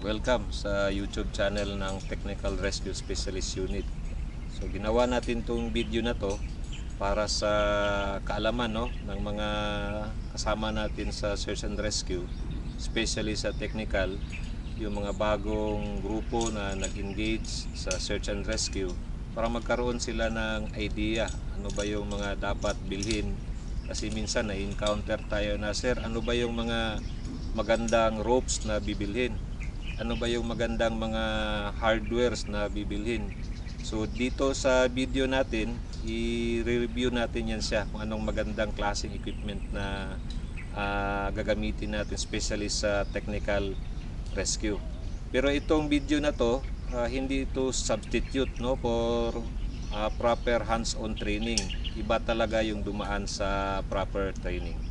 Welcome sa YouTube channel ng Technical Rescue Specialist Unit. So ginawa natin tong video na to para sa kaalaman no ng mga kasama natin sa search and rescue, especially sa technical, yung mga bagong grupo na nag-engage sa search and rescue para magkaroon sila ng idea ano ba yung mga dapat bilhin kasi minsan na-encounter tayo na sir ano ba yung mga magandang ropes na bibilhin ano ba yung magandang mga hardwares na bibilhin. So dito sa video natin, i-review natin yan siya kung anong magandang klaseng equipment na uh, gagamitin natin especially sa technical rescue. Pero itong video na to, uh, hindi ito substitute no for uh, proper hands-on training. Iba talaga yung dumaan sa proper training.